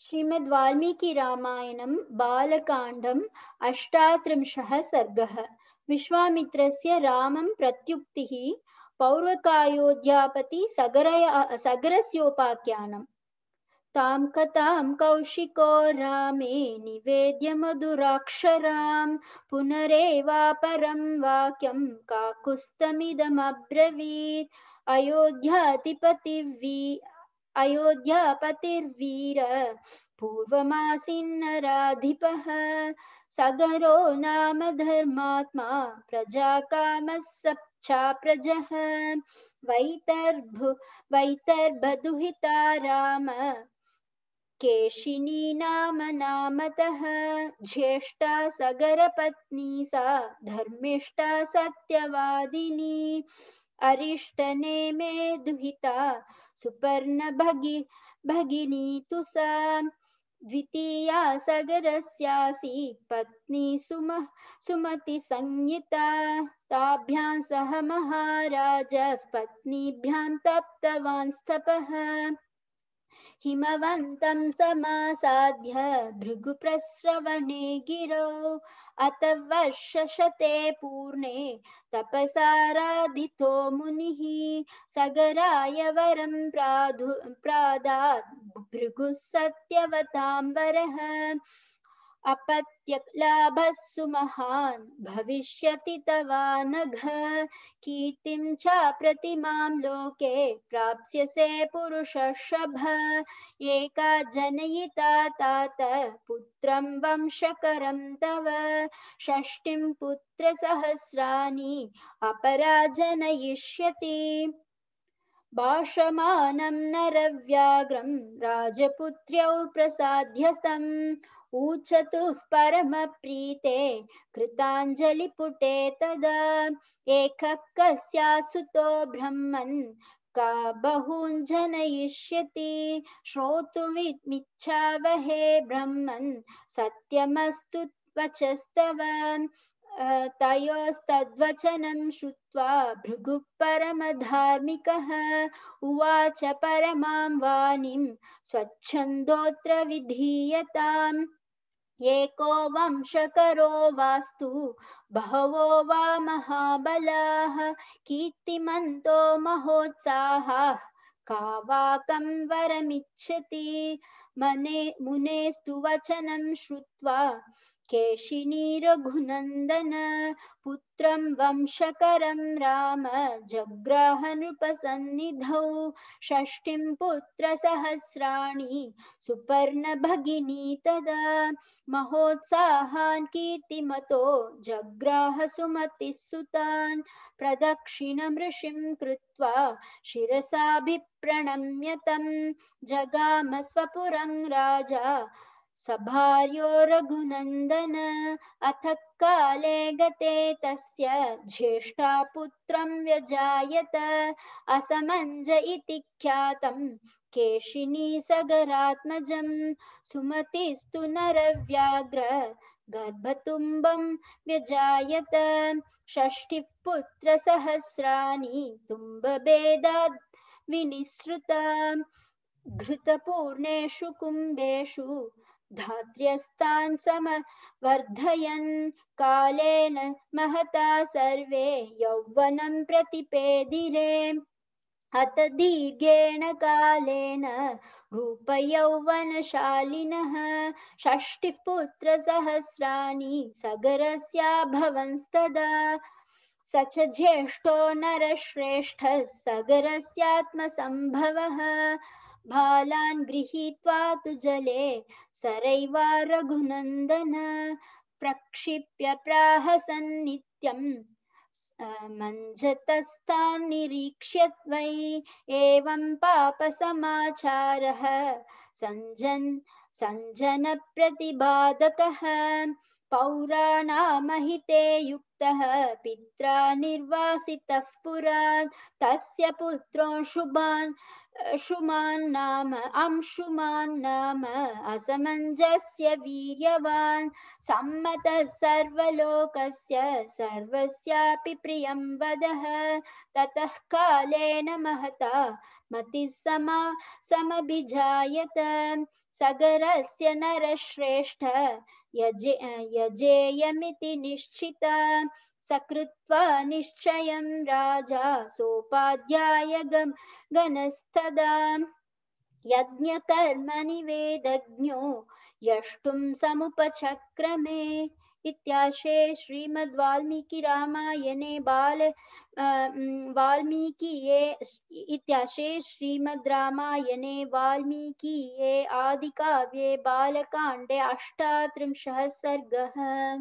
श्रीमद् वाल्मीकि रामायणं बालकाण्डम् अष्टात्रिंशः सर्गः विश्वामित्रस्य रामं प्रत्युक्तिः पौरकायोध्यापति सगर सगरस्योपाख्यानम् तां कथां कौशिको रामे निवेद्य मधुराक्षरां पुनरेवापरं वाक्यं काकुस्तमिदमब्रवीत् अयोध्याधिपतिवी अयोध्यापतिर्वीर पूर्वमासीन्नराधिपः सगरो नाम धर्मात्मा प्रजा सप्छा सप्छाप्रजः वैतर्भु वैतर्भदुहिता राम केशिनी नाम नामतः ज्येष्ठा सगरपत्नी सा धर्मिष्ठा सत्यवादिनी अरिष्टने मे दुहिता सुपर्ण भगि भगिनी तु सा द्वितीया सगरस्यासि पत्नी सुम सुमति सुमतिसंज्ञिता ताभ्यां सह महाराज पत्नीभ्यां तप्तवान् स्तपः हिमवन्तं समासाध्य भृगुप्रस्रवणे गिरौ अत वर्षशते पूर्णे तपसाराधितो मुनिः सगराय वरं प्रादु प्रादात् भृगुः सत्यवताम्बरः अपत्यलाभः सुमहान् भविष्यति तवानघ कीर्तिं च प्रतिमां लोके प्राप्स्यसे पुरुषशभ एका जनयिता तात पुत्रं वंशकरं तव षष्टिं पुत्रसहस्राणि अपरा जनयिष्यति भाषमानं नरव्याघ्रं राजपुत्र्यौ प्रसाध्यस्तम् ऊचतुः परमप्रीते कृताञ्जलिपुटे तदा एकः कस्यासुतो ब्रह्मन् का बहून् जनयिष्यति वहे ब्रह्मन् सत्यमस्तु वचस्तव तयोस्तद्वचनं श्रुत्वा भृगुः परमधार्मिकः उवाच परमां वाणीं स्वच्छन्दोऽत्र विधीयताम् एको को वंशकरो वास्तु बहवो वा महाबलाः कीर्तिमन्तो महोत्साहाः का वाकं वरमिच्छति मने मुनेस्तु वचनं श्रुत्वा केशिनी रघुनन्दन पुत्रं वंशकरं राम जग्राहनृपसन्निधौ षष्टिं पुत्रसहस्राणि सुपर्णभगिनी तदा महोत्साहान् कीर्तिमतो जग्राह सुमतिः प्रदक्षिण प्रदक्षिणमृषिं कृत्वा शिरसाभिप्रणम्य तं जगाम स्वपुरं राजा सभार्यो रघुनन्दन अथ काले गते तस्य ज्येष्ठा पुत्रं व्यजायत असमञ्ज इति ख्यातं केशिनीसगरात्मजं सुमतिस्तु नरव्याघ्र गर्भतुम्बं व्यजायत षष्ठिः पुत्रसहस्राणि तुम्बभेदाद् विनिसृता घृतपूर्णेषु कुम्भेषु धात्र्यस्तान् समवर्धयन् कालेन महता सर्वे यौवनं प्रतिपेदिरे अत दीर्घेण कालेन रूपयौवनशालिनः षष्टिः पुत्रसहस्राणि सगरस्या भवंस्तदा स च ज्येष्ठो नरश्रेष्ठः सगरस्यात्मसम्भवः भालान् गृहीत्वा तु जले सरैवा रघुनन्दन प्रक्षिप्य प्राहसन्नित्यम् मञ्जतस्थान् निरीक्ष्य त्वयि एवं पापसमाचारः सञ्जन् सञ्जनप्रतिबाधकः पौराणामहिते युक्तः पित्रा निर्वासितः पुरात् तस्य पुत्रो शुभान् शुमान् नाम अंशुमान् नाम असमञ्जस्य वीर्यवान् सम्मतः सर्वलोकस्य सर्वस्यापि प्रियं वदः ततः कालेन महता मतिः समा समभिजायत सगरस्य नरश्रेष्ठ यजे यजेयमिति निश्चित सकृत्वा निश्चयं राजा सोपाध्याय गणस्तदा यज्ञकर्मनिवेदज्ञो यष्टुं समुपचक्रमे इत्याशे रामायणे बाल वाल्मीकिये इत्याशे श्रीमद् श्रीमद्रामायणे वाल्मीकिये आदिकाव्ये बालकाण्डे अष्टात्रिंशः सर्गः